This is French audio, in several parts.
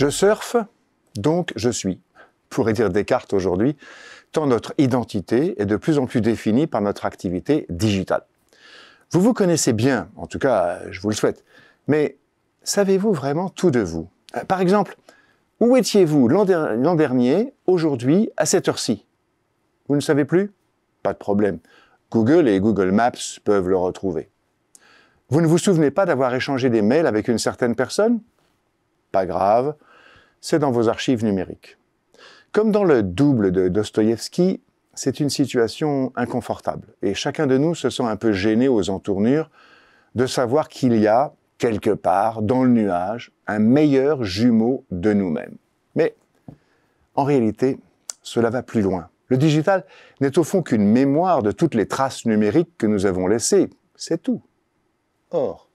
Je surfe, donc je suis. Pourrait dire Descartes aujourd'hui, tant notre identité est de plus en plus définie par notre activité digitale. Vous vous connaissez bien, en tout cas, je vous le souhaite, mais savez-vous vraiment tout de vous euh, Par exemple, où étiez-vous l'an dernier, aujourd'hui, à cette heure-ci Vous ne savez plus Pas de problème. Google et Google Maps peuvent le retrouver. Vous ne vous souvenez pas d'avoir échangé des mails avec une certaine personne Pas grave, c'est dans vos archives numériques. Comme dans le double de Dostoïevski, c'est une situation inconfortable, et chacun de nous se sent un peu gêné aux entournures de savoir qu'il y a, quelque part, dans le nuage, un meilleur jumeau de nous-mêmes. Mais en réalité, cela va plus loin. Le digital n'est au fond qu'une mémoire de toutes les traces numériques que nous avons laissées, c'est tout. Or,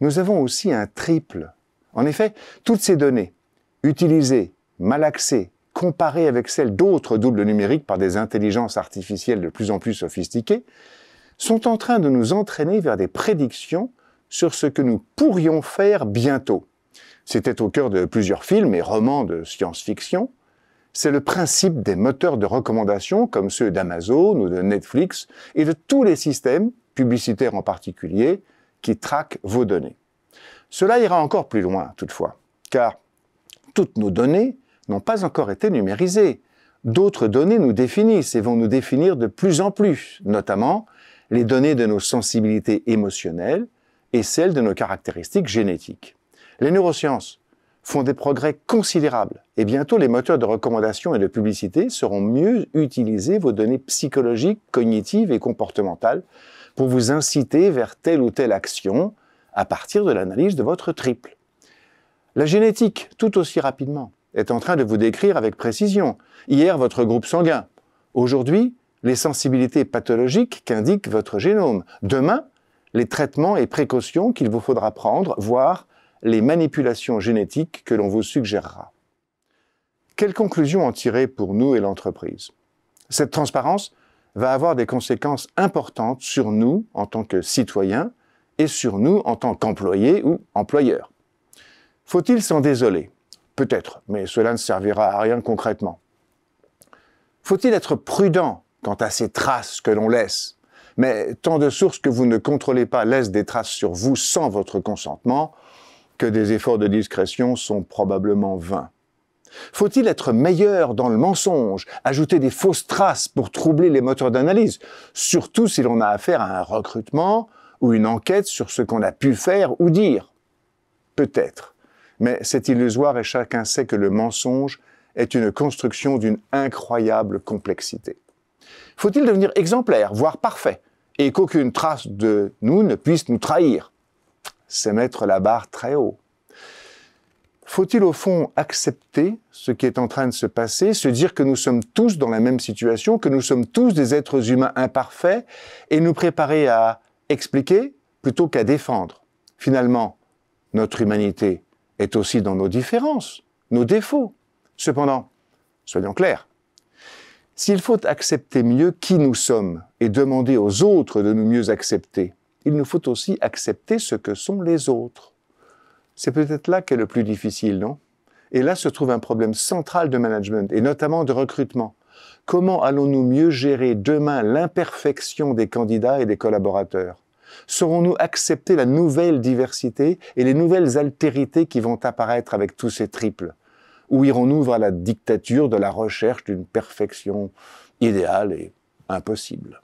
nous avons aussi un triple. En effet, toutes ces données, Utilisés, malaxée, comparées avec celles d'autres doubles numériques par des intelligences artificielles de plus en plus sophistiquées, sont en train de nous entraîner vers des prédictions sur ce que nous pourrions faire bientôt. C'était au cœur de plusieurs films et romans de science-fiction. C'est le principe des moteurs de recommandation comme ceux d'Amazon ou de Netflix et de tous les systèmes, publicitaires en particulier, qui traquent vos données. Cela ira encore plus loin toutefois, car toutes nos données n'ont pas encore été numérisées. D'autres données nous définissent et vont nous définir de plus en plus, notamment les données de nos sensibilités émotionnelles et celles de nos caractéristiques génétiques. Les neurosciences font des progrès considérables et bientôt les moteurs de recommandation et de publicité seront mieux utiliser vos données psychologiques, cognitives et comportementales pour vous inciter vers telle ou telle action à partir de l'analyse de votre triple. La génétique, tout aussi rapidement, est en train de vous décrire avec précision. Hier, votre groupe sanguin. Aujourd'hui, les sensibilités pathologiques qu'indique votre génome. Demain, les traitements et précautions qu'il vous faudra prendre, voire les manipulations génétiques que l'on vous suggérera. Quelles conclusions en tirer pour nous et l'entreprise Cette transparence va avoir des conséquences importantes sur nous en tant que citoyens et sur nous en tant qu'employés ou employeurs. Faut-il s'en désoler Peut-être, mais cela ne servira à rien concrètement. Faut-il être prudent quant à ces traces que l'on laisse Mais tant de sources que vous ne contrôlez pas laissent des traces sur vous sans votre consentement que des efforts de discrétion sont probablement vains. Faut-il être meilleur dans le mensonge, ajouter des fausses traces pour troubler les moteurs d'analyse, surtout si l'on a affaire à un recrutement ou une enquête sur ce qu'on a pu faire ou dire Peut-être. Mais c'est illusoire et chacun sait que le mensonge est une construction d'une incroyable complexité. Faut-il devenir exemplaire, voire parfait, et qu'aucune trace de nous ne puisse nous trahir C'est mettre la barre très haut. Faut-il au fond accepter ce qui est en train de se passer, se dire que nous sommes tous dans la même situation, que nous sommes tous des êtres humains imparfaits, et nous préparer à expliquer plutôt qu'à défendre Finalement, notre humanité est aussi dans nos différences, nos défauts. Cependant, soyons clairs, s'il faut accepter mieux qui nous sommes et demander aux autres de nous mieux accepter, il nous faut aussi accepter ce que sont les autres. C'est peut-être là qu'est le plus difficile, non Et là se trouve un problème central de management et notamment de recrutement. Comment allons-nous mieux gérer demain l'imperfection des candidats et des collaborateurs Saurons-nous accepter la nouvelle diversité et les nouvelles altérités qui vont apparaître avec tous ces triples Ou irons-nous vers la dictature de la recherche d'une perfection idéale et impossible